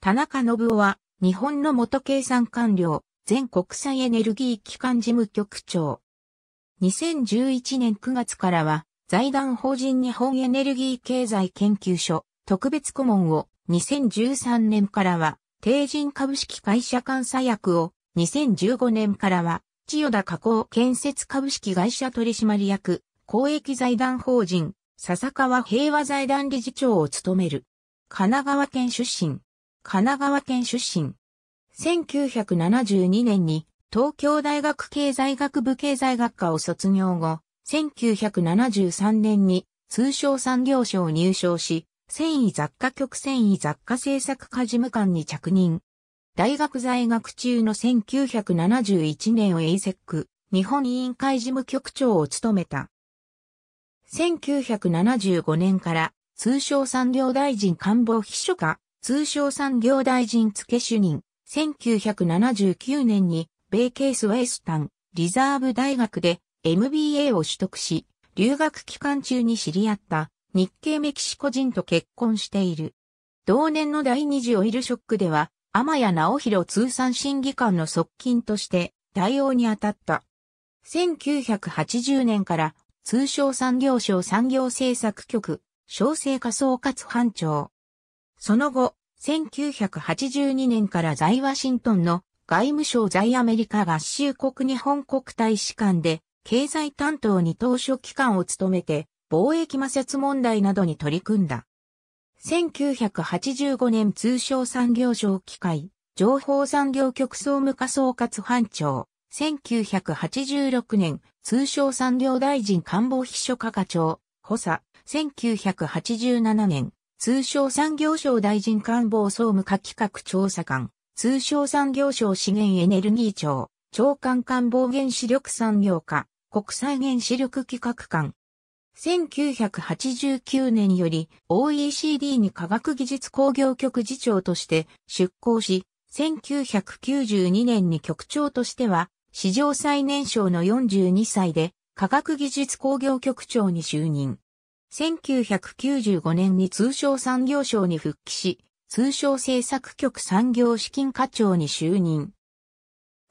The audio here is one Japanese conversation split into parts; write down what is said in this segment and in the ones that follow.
田中信夫は、日本の元計算官僚、全国際エネルギー機関事務局長。2011年9月からは、財団法人日本エネルギー経済研究所、特別顧問を、2013年からは、定人株式会社監査役を、2015年からは、千代田加工建設株式会社取締役、公益財団法人、笹川平和財団理事長を務める。神奈川県出身。神奈川県出身。1972年に東京大学経済学部経済学科を卒業後、1973年に通商産業省を入省し、繊維雑貨局繊維雑貨政策課事務官に着任。大学在学中の1971年を ASEC 日本委員会事務局長を務めた。1975年から通商産業大臣官房秘書課通商産業大臣付主任、1979年に、米ケースウェイスタン、リザーブ大学で MBA を取得し、留学期間中に知り合った日系メキシコ人と結婚している。同年の第二次オイルショックでは、天谷直弘通産審議官の側近として対応に当たった。1980年から通商産業省産業政策局、小生化総括班長、その後、1982年から在ワシントンの外務省在アメリカ合衆国日本国大使館で経済担当に当初機関を務めて貿易摩擦問題などに取り組んだ。1985年通商産業省機会情報産業局総務課総括班長。1986年通商産業大臣官房秘書課課長補佐。1987年通称産業省大臣官房総務課企画調査官、通称産業省資源エネルギー庁、長官官房原子力産業課、国際原子力企画官。1989年より OECD に科学技術工業局次長として出向し、1992年に局長としては、史上最年少の42歳で科学技術工業局長に就任。1995年に通商産業省に復帰し、通商政策局産業資金課長に就任。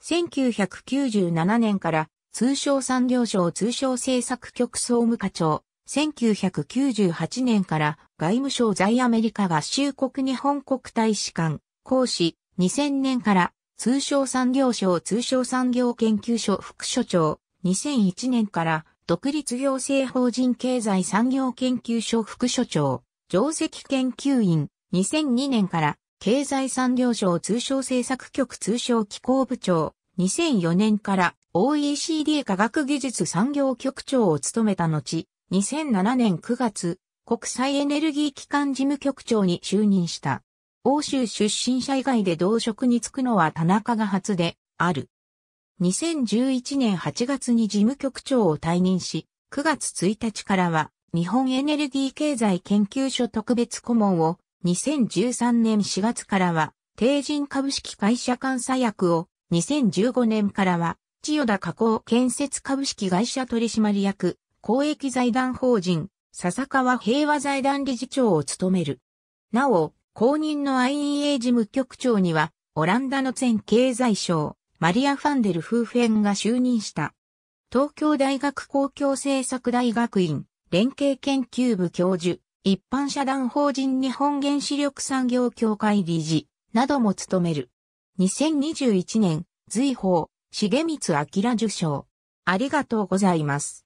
1997年から通商産業省通商政策局総務課長、1998年から外務省在アメリカ合衆国日本国大使館、講師、2000年から通商産業省通商産業研究所副所長、2001年から独立行政法人経済産業研究所副所長、上席研究員、2002年から経済産業省通商政策局通商機構部長、2004年から OECD 科学技術産業局長を務めた後、2007年9月、国際エネルギー機関事務局長に就任した。欧州出身者以外で同職に就くのは田中が初で、ある。2011年8月に事務局長を退任し、9月1日からは日本エネルギー経済研究所特別顧問を、2013年4月からは、定人株式会社監査役を、2015年からは、千代田加工建設株式会社取締役、公益財団法人、笹川平和財団理事長を務める。なお、公認の IEA 事務局長には、オランダの前経済省、マリア・ファンデル・フーフェンが就任した。東京大学公共政策大学院連携研究部教授、一般社団法人日本原子力産業協会理事なども務める。2021年、随法、重光明受賞。ありがとうございます。